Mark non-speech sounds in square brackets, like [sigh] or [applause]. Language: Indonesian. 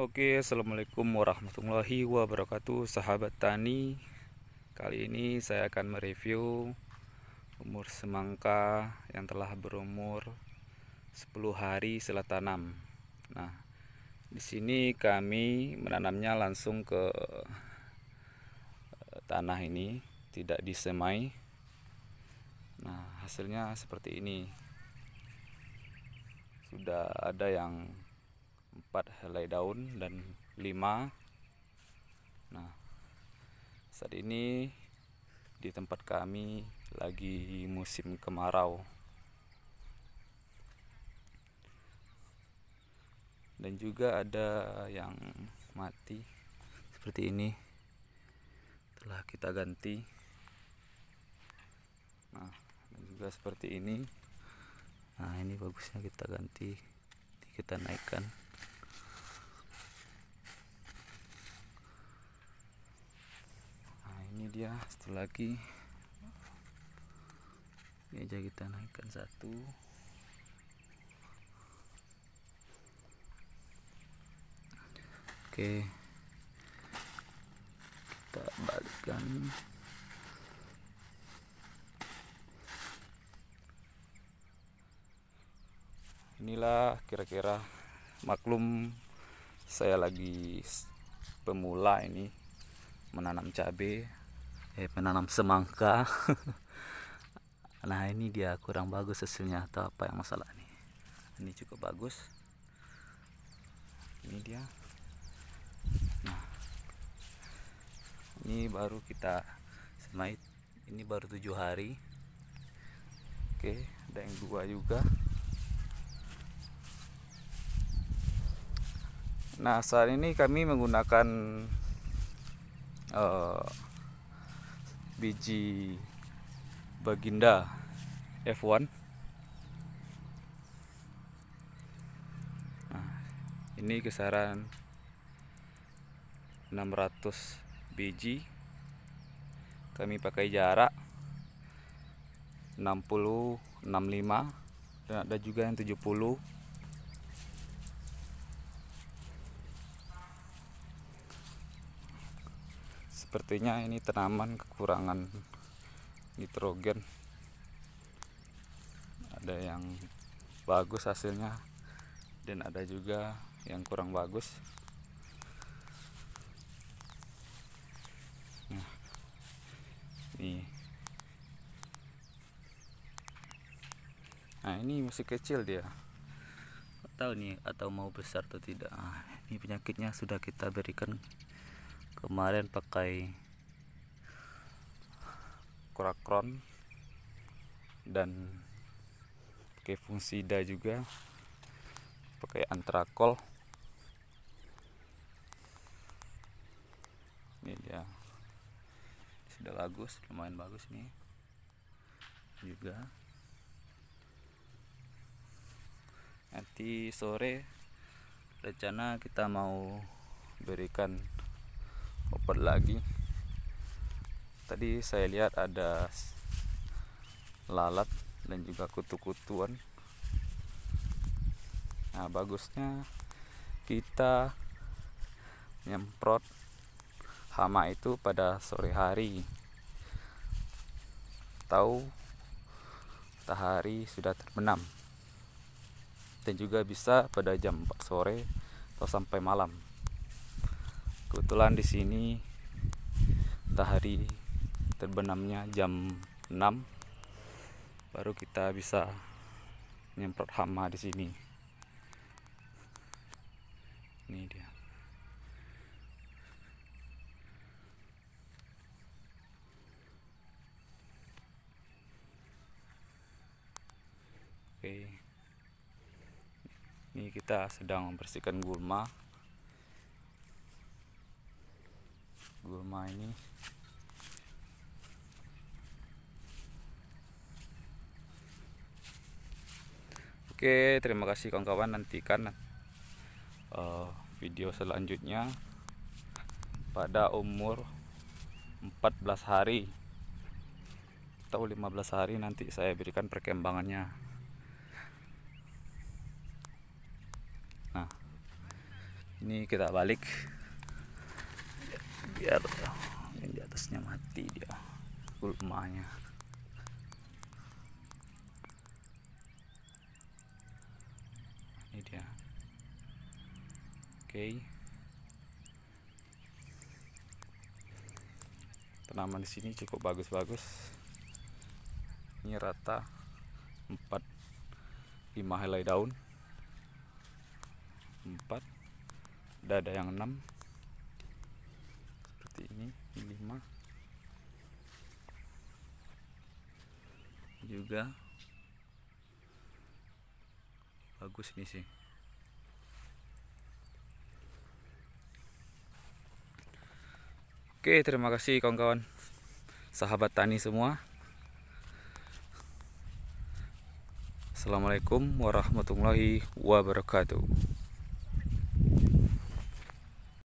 Oke, assalamualaikum warahmatullahi wabarakatuh, sahabat tani. Kali ini saya akan mereview umur semangka yang telah berumur 10 hari setelah tanam. Nah, di sini kami menanamnya langsung ke eh, tanah ini, tidak disemai. Nah, hasilnya seperti ini. Sudah ada yang 4 helai daun dan 5 nah saat ini di tempat kami lagi musim kemarau dan juga ada yang mati seperti ini telah kita ganti nah dan juga seperti ini nah ini bagusnya kita ganti kita naikkan ini dia satu lagi ini aja kita naikkan satu oke kita balikkan inilah kira-kira maklum saya lagi pemula ini menanam cabai eh, menanam semangka [laughs] nah ini dia kurang bagus hasilnya atau apa yang masalah nih ini cukup bagus ini dia nah ini baru kita semai. ini baru tujuh hari oke ada yang dua juga Nah saat ini kami menggunakan uh, biji Baginda F1 nah, ini kisaran 600 biji kami pakai jarak 60 65 dan ada juga yang 70 sepertinya ini tanaman kekurangan nitrogen ada yang bagus hasilnya dan ada juga yang kurang bagus nah ini nah ini masih kecil dia tahu nih atau mau besar atau tidak nah, ini penyakitnya sudah kita berikan kemarin pakai kurakron dan pakai da juga pakai antrakol ini dia sudah bagus lumayan bagus nih juga nanti sore rencana kita mau berikan dapat lagi tadi saya lihat ada lalat dan juga kutu-kutuan nah bagusnya kita nyemprot hama itu pada sore hari tahu matahari sudah terbenam dan juga bisa pada jam 4 sore atau sampai malam kebetulan di sini matahari terbenamnya jam 6 baru kita bisa nyemprot hama di sini ini dia Oke. Ini kita sedang membersihkan gulma gulma ini Oke, terima kasih kawan-kawan. Nantikan uh, video selanjutnya pada umur 14 hari atau 15 hari nanti saya berikan perkembangannya. Nah, ini kita balik biar yang di atasnya mati dia gulmanya ini dia oke tanaman di sini cukup bagus-bagus ini rata empat lima helai daun 4 dada yang enam lima juga bagus ini sih Oke, terima kasih kawan-kawan sahabat tani semua. Assalamualaikum warahmatullahi wabarakatuh.